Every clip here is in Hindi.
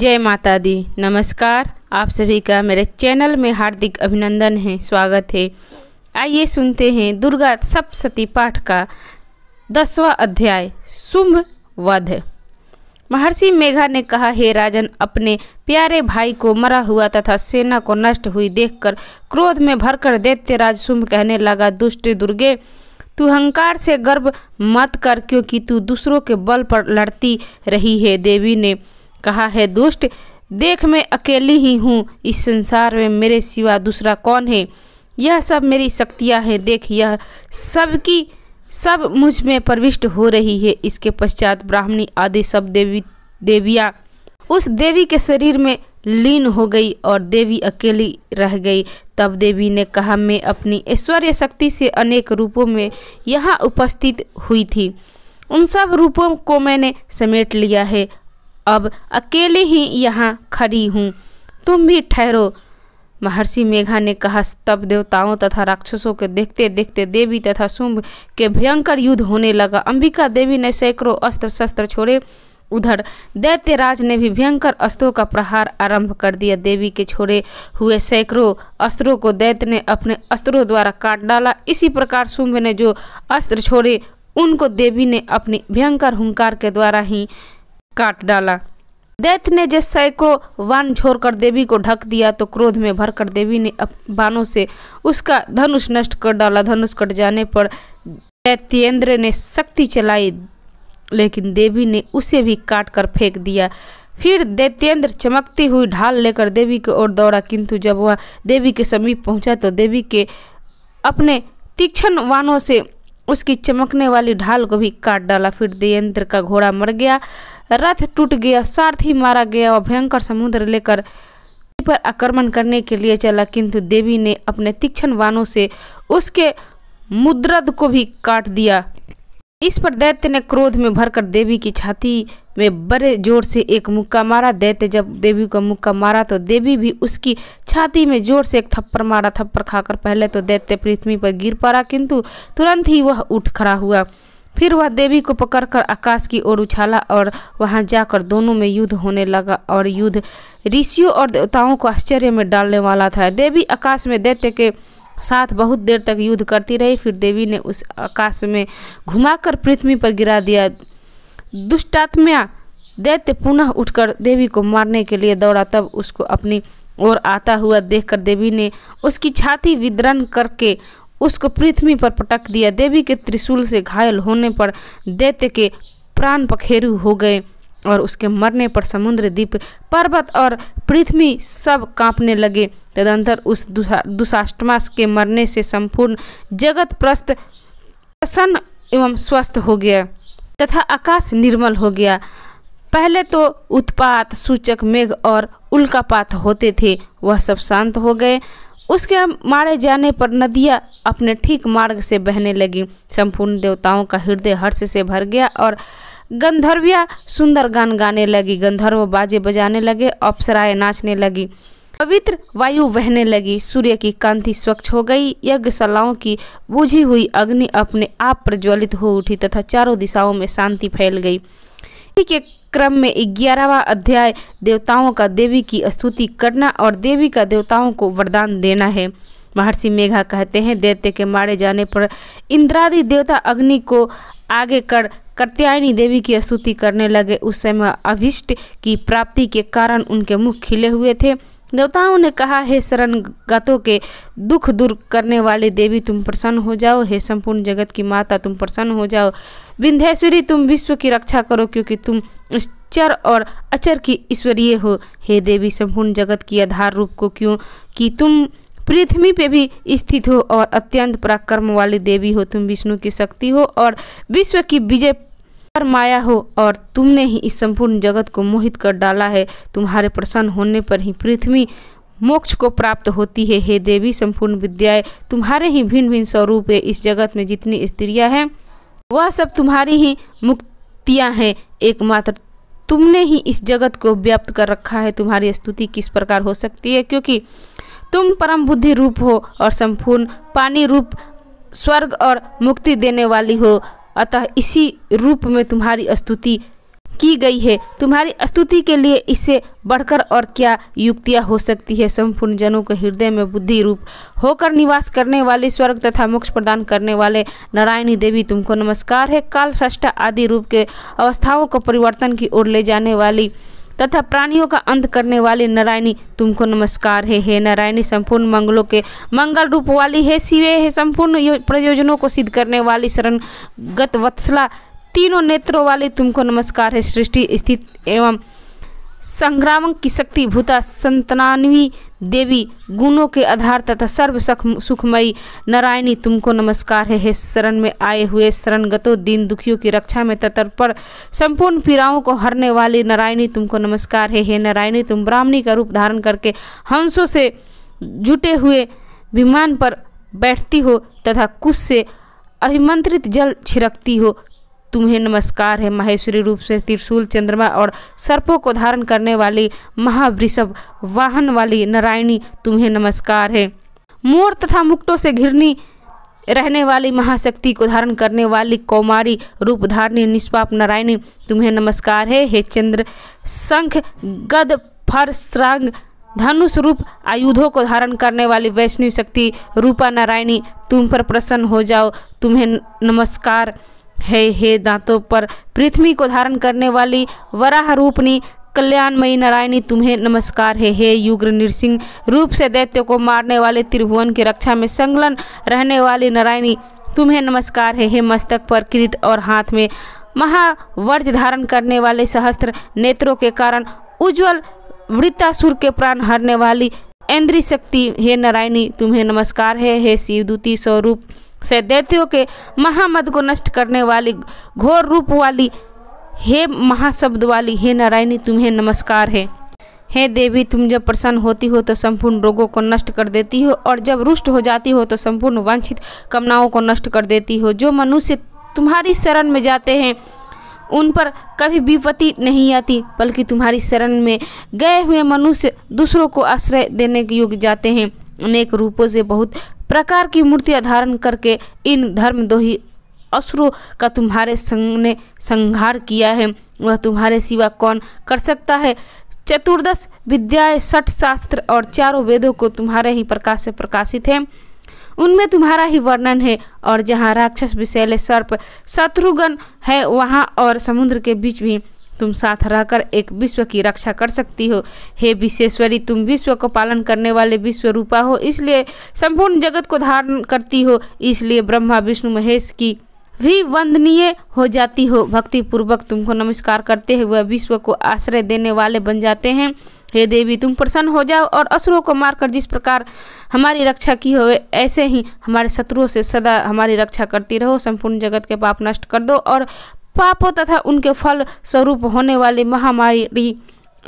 जय माता दी नमस्कार आप सभी का मेरे चैनल में हार्दिक अभिनंदन है स्वागत है आइए सुनते हैं दुर्गा सप्तशती पाठ का दसवां अध्याय शुंभ वध महर्षि मेघा ने कहा हे राजन अपने प्यारे भाई को मरा हुआ तथा सेना को नष्ट हुई देखकर क्रोध में भरकर राज शुंभ कहने लगा दुष्ट दुर्गे तू हंकार से गर्व मत कर क्योंकि तू दूसरों के बल पर लड़ती रही है देवी ने कहा है दुष्ट देख मैं अकेली ही हूँ इस संसार में मेरे सिवा दूसरा कौन है यह सब मेरी शक्तियाँ हैं देख यह सबकी सब मुझ में प्रविष्ट हो रही है इसके पश्चात ब्राह्मणी आदि सब देवी देवियाँ उस देवी के शरीर में लीन हो गई और देवी अकेली रह गई तब देवी ने कहा मैं अपनी ऐश्वर्य शक्ति से अनेक रूपों में यहाँ उपस्थित हुई थी उन सब रूपों को मैंने समेट लिया है अब अकेले ही यहाँ खड़ी हूँ तुम भी ठहरो महर्षि मेघा ने कहा तब देवताओं तथा राक्षसों के देखते देखते देवी तथा शुंभ के भयंकर युद्ध होने लगा अंबिका देवी ने सैकड़ों अस्त्र शस्त्र छोड़े उधर दैत्यराज ने भी भयंकर अस्त्रों का प्रहार आरंभ कर दिया देवी के छोड़े हुए सैकड़ों अस्त्रों को दैत्य ने अपने अस्त्रों द्वारा काट डाला इसी प्रकार शुंभ ने जो अस्त्र छोड़े उनको देवी ने अपनी भयंकर हुंकार के द्वारा ही काट डाला दैत ने जैसे को वान छोड़कर देवी को ढक दिया तो क्रोध में भरकर देवी ने बाणों से उसका धनुष नष्ट कर डाला धनुष कट जाने पर दैत्येंद्र ने शक्ति चलाई लेकिन देवी ने उसे भी काट कर फेंक दिया फिर दैत्येंद्र चमकती हुई ढाल लेकर देवी की ओर दौड़ा किंतु जब वह देवी के समीप पहुंचा तो देवी के अपने तीक्ष्ण वानों से उसकी चमकने वाली ढाल को भी काट डाला फिर देयंत्र का घोड़ा मर गया रथ टूट गया सारथी मारा गया और भयंकर समुद्र लेकर पर आक्रमण करने के लिए चला किंतु देवी ने अपने तीक्ष्ण वानों से उसके मुद्रद को भी काट दिया इस पर दैत्य ने क्रोध में भरकर देवी की छाती में बड़े जोर से एक मुक्का मारा दैत्य जब देवी को मुक्का मारा तो देवी भी उसकी छाती में जोर से एक थप्पड़ मारा थप्पड़ खाकर पहले तो दैत्य पृथ्वी पर गिर पड़ा किंतु तुरंत ही वह उठ खड़ा हुआ फिर वह देवी को पकड़कर आकाश की ओर उछाला और वहां जाकर दोनों में युद्ध होने लगा और युद्ध ऋषियों और देवताओं को आश्चर्य में डालने वाला था देवी आकाश में दैत्य के साथ बहुत देर तक युद्ध करती रही फिर देवी ने उस आकाश में घुमाकर पृथ्वी पर गिरा दिया दुष्टात्म्या दैत्य पुनः उठकर देवी को मारने के लिए दौड़ा तब उसको अपनी ओर आता हुआ देखकर देवी ने उसकी छाती विदरण करके उसको पृथ्वी पर पटक दिया देवी के त्रिशूल से घायल होने पर दैत्य के प्राण पखेरु हो गए और उसके मरने पर समुद्र द्वीप पर्वत और पृथ्वी सब कांपने लगे तदंतर उस दुशाष्टमास के मरने से संपूर्ण जगत प्रस्त प्रसन्न एवं स्वस्थ हो गया तथा आकाश निर्मल हो गया पहले तो उत्पात सूचक मेघ और उल्कापात होते थे वह सब शांत हो गए उसके मारे जाने पर नदियाँ अपने ठीक मार्ग से बहने लगी संपूर्ण देवताओं का हृदय हर्ष से भर गया और गंधर्विया सुंदर गान गाने लगी गंधर्व बाजे बजाने लगे अप्सराएं नाचने लगी पवित्र वायु बहने लगी सूर्य की कांति स्वच्छ हो गई यज्ञशालाओं की बुझी हुई अग्नि अपने आप प्रज्वलित हो उठी तथा चारों दिशाओं में शांति फैल गई इसी के क्रम में ग्यारहवा अध्याय देवताओं का देवी की स्तुति करना और देवी का देवताओं को वरदान देना है महर्षि मेघा कहते हैं दैत्य के मारे जाने पर इंद्रादि देवता अग्नि को आगे कर कत्यायनी देवी की स्तुति करने लगे उस समय अभिष्ट की प्राप्ति के कारण उनके मुख खिले हुए थे देवताओं ने कहा हे शरण गतों के दुख दूर करने वाले देवी तुम प्रसन्न हो जाओ हे संपूर्ण जगत की माता तुम प्रसन्न हो जाओ विंध्यश्वरी तुम विश्व की रक्षा करो क्योंकि तुम चर और अचर की ईश्वरीय हो हे देवी संपूर्ण जगत की आधार रूप को क्यों कि तुम पृथ्वी पे भी स्थित हो और अत्यंत पराक्रम वाली देवी हो तुम विष्णु की शक्ति हो और विश्व की विजय पर माया हो और तुमने ही इस संपूर्ण जगत को मोहित कर डाला है तुम्हारे प्रसन्न होने पर ही पृथ्वी मोक्ष को प्राप्त होती है हे देवी संपूर्ण विद्याएं तुम्हारे ही भिन्न भिन्न स्वरूप है इस जगत में जितनी स्त्रियां हैं वह सब तुम्हारी ही मुक्तियां हैं एकमात्र तुमने ही इस जगत को व्याप्त कर रखा है तुम्हारी स्तुति किस प्रकार हो सकती है क्योंकि तुम परम बुद्धि रूप हो और संपूर्ण पानी रूप स्वर्ग और मुक्ति देने वाली हो अतः इसी रूप में तुम्हारी स्तुति की गई है तुम्हारी स्तुति के लिए इससे बढ़कर और क्या युक्तियाँ हो सकती है संपूर्ण जनों के हृदय में बुद्धि रूप होकर निवास करने वाले स्वर्ग तथा मोक्ष प्रदान करने वाले नारायणी देवी तुमको नमस्कार है काल ष्टा आदि रूप के अवस्थाओं को परिवर्तन की ओर ले जाने वाली तथा प्राणियों का अंत करने वाले नारायणी तुमको नमस्कार है हे नारायणी संपूर्ण मंगलों के मंगल रूप वाली है शिवे है संपूर्ण प्रयोजनों को सिद्ध करने वाली शरणगत वत्सला तीनों नेत्रों वाली तुमको नमस्कार है सृष्टि स्थित एवं संग्रामक की शक्ति भूता संतानवी देवी गुणों के आधार तथा सर्व सुखमयी नारायणी तुमको नमस्कार है हे शरण में आए हुए शरणगतों दीन दुखियों की रक्षा में तत्पर संपूर्ण पीड़ाओं को हरने वाली नारायणी तुमको नमस्कार है हे नारायणी तुम ब्राह्मणी का रूप धारण करके हंसों से जुटे हुए विमान पर बैठती हो तथा कुश से अभिमंत्रित जल छिड़कती हो तुम्हें नमस्कार है माहेश्वरी रूप से त्रिशूल चंद्रमा और सर्पों को धारण करने वाली महावृषभ वाहन वाली नारायणी तुम्हें नमस्कार है मोर तथा मुक्टों से घिरनी रहने वाली महाशक्ति को धारण करने वाली कौमारी रूपधारणी निष्पाप नारायणी तुम्हें नमस्कार है हे चंद्र शंख गद फर श्रांग धनुष रूप आयुधों को धारण करने वाली वैष्णव शक्ति रूपा नारायणी तुम पर प्रसन्न हो जाओ तुम्हें नमस्कार है हे दांतों पर पृथ्वी को धारण करने वाली वराह रूपनी कल्याणमयी नारायणी तुम्हें नमस्कार है हे युग्र नृसिंह रूप से दैत्य को मारने वाले त्रिभुवन की रक्षा में संलग्न रहने वाली नारायणी तुम्हें नमस्कार है हे मस्तक पर किरीट और हाथ में महावर्ज धारण करने वाले सहस्त्र नेत्रों के कारण उज्जवल वृत्तासुर के प्राण हरने वाली इंद्रिय शक्ति हे नारायणी तुम्हें नमस्कार है हे शिवदूती स्वरूप सदैत्यों के महामद को नष्ट करने वाली घोर रूप वाली हे महाशब्द वाली हे नारायणी तुम्हें नमस्कार है हे देवी तुम जब प्रसन्न होती हो तो संपूर्ण रोगों को नष्ट कर देती हो और जब रुष्ट हो जाती हो तो संपूर्ण वांछित कामनाओं को नष्ट कर देती हो जो मनुष्य तुम्हारी शरण में जाते हैं उन पर कभी विपत्ति नहीं आती बल्कि तुम्हारी शरण में गए हुए मनुष्य दूसरों को आश्रय देने के योग्य जाते हैं अनेक रूपों से बहुत प्रकार की मूर्तियां धारण करके इन धर्मदोही असुरों का तुम्हारे संग ने संहार किया है वह तुम्हारे सिवा कौन कर सकता है चतुर्दश विद्याएं सठ शास्त्र और चारों वेदों को तुम्हारे ही प्रकाश से प्रकाशित हैं उनमें तुम्हारा ही वर्णन है और जहाँ राक्षस विषैले सर्प शत्रुघ्न है वहाँ और समुद्र के बीच भी तुम साथ रहकर एक विश्व की रक्षा कर सकती हो हे विश्वेश्वरी तुम विश्व को पालन करने वाले विश्व रूपा हो इसलिए संपूर्ण जगत को धारण करती हो इसलिए ब्रह्मा विष्णु महेश की भी वंदनीय हो जाती हो भक्ति पूर्वक तुमको नमस्कार करते हुए विश्व को आश्रय देने वाले बन जाते हैं हे देवी तुम प्रसन्न हो जाओ और असुरों को मारकर जिस प्रकार हमारी रक्षा की हो ऐसे ही हमारे शत्रुओं से सदा हमारी रक्षा करती रहो संपूर्ण जगत के पाप नष्ट कर दो और पापों तथा उनके फल स्वरूप होने वाली महामारी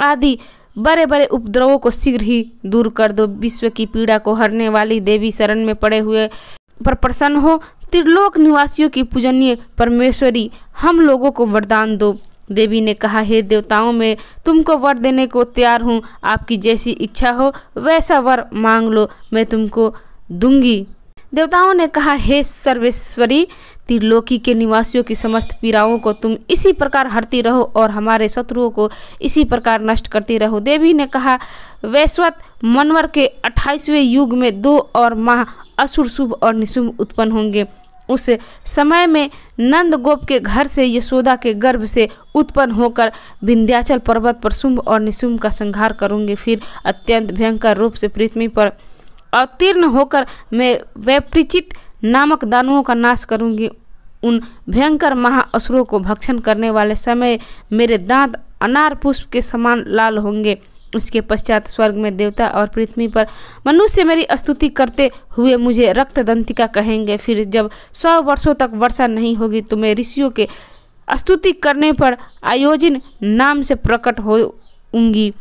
आदि बड़े बड़े उपद्रवों को शीघ्र ही दूर कर दो विश्व की पीड़ा को हरने वाली देवी शरण में पड़े हुए पर प्रसन्न हो त्रिलोक निवासियों की पूजनीय परमेश्वरी हम लोगों को वरदान दो देवी ने कहा हे देवताओं में तुमको वर देने को तैयार हूँ आपकी जैसी इच्छा हो वैसा वर मांग लो मैं तुमको दूंगी देवताओं ने कहा हे सर्वेश्वरी त्रिलोकी के निवासियों की समस्त पीड़ाओं को तुम इसी प्रकार हरती रहो और हमारे शत्रुओं को इसी प्रकार नष्ट करती रहो देवी ने कहा वैश्वत मनवर के अट्ठाईसवें युग में दो और माह असुर शुभ और निशुभ उत्पन्न होंगे उस समय में नंद गोप के घर से यशोदा के गर्भ से उत्पन्न होकर विंध्याचल पर्वत पर शुंभ और निशुंभ का संहार करूंगे फिर अत्यंत भयंकर रूप से पृथ्वी पर अवतीर्ण होकर मैं वैपरिचित नामक दानुओं का नाश करूंगी उन भयंकर महाअसुरों को भक्षण करने वाले समय मेरे दांत अनार पुष्प के समान लाल होंगे इसके पश्चात स्वर्ग में देवता और पृथ्वी पर मनुष्य मेरी स्तुति करते हुए मुझे रक्तदंतिका कहेंगे फिर जब सौ वर्षों तक वर्षा नहीं होगी तो मैं ऋषियों के स्तुति करने पर आयोजन नाम से प्रकट होऊंगी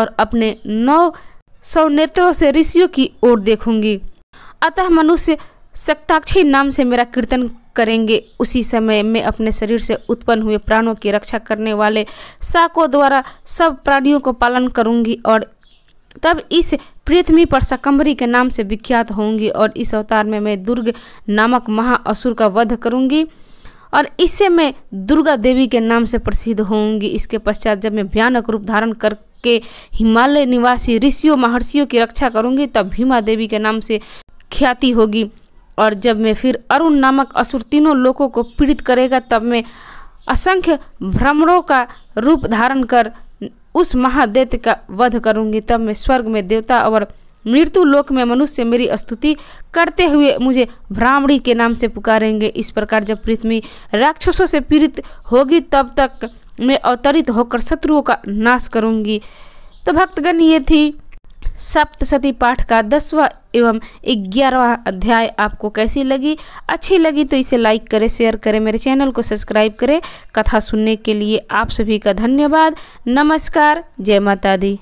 और अपने नौ सौ नेत्रों से ऋषियों की ओर देखूंगी अतः मनुष्य सक्ताक्षी नाम से मेरा कीर्तन करेंगे उसी समय में अपने शरीर से उत्पन्न हुए प्राणों की रक्षा करने वाले साको द्वारा सब प्राणियों को पालन करूंगी और तब इस पृथ्वी पर सकम्बरी के नाम से विख्यात होंगी और इस अवतार में मैं दुर्ग नामक महाअसुर का वध करूंगी और इससे मैं दुर्गा देवी के नाम से प्रसिद्ध होंगी इसके पश्चात जब मैं भयानक रूप धारण कर के हिमालय निवासी ऋषियों महर्षियों की रक्षा करूंगी तब भीमा देवी के नाम से ख्याति होगी और जब मैं फिर अरुण नामक असुर तीनों लोगों को पीड़ित करेगा तब मैं असंख्य भ्रमरों का रूप धारण कर उस महादेत का वध करूंगी तब मैं स्वर्ग में देवता और मृत्यु लोक में मनुष्य मेरी स्तुति करते हुए मुझे भ्रामणी के नाम से पुकारेंगे इस प्रकार जब पृथ्वी राक्षसों से पीड़ित होगी तब तक मैं अवतरित होकर शत्रुओं का नाश करूंगी तो भक्तगण ये थी सप्तशती पाठ का दसवा एवं ग्यारहवा अध्याय आपको कैसी लगी अच्छी लगी तो इसे लाइक करें शेयर करें मेरे चैनल को सब्सक्राइब करें कथा सुनने के लिए आप सभी का धन्यवाद नमस्कार जय माता दी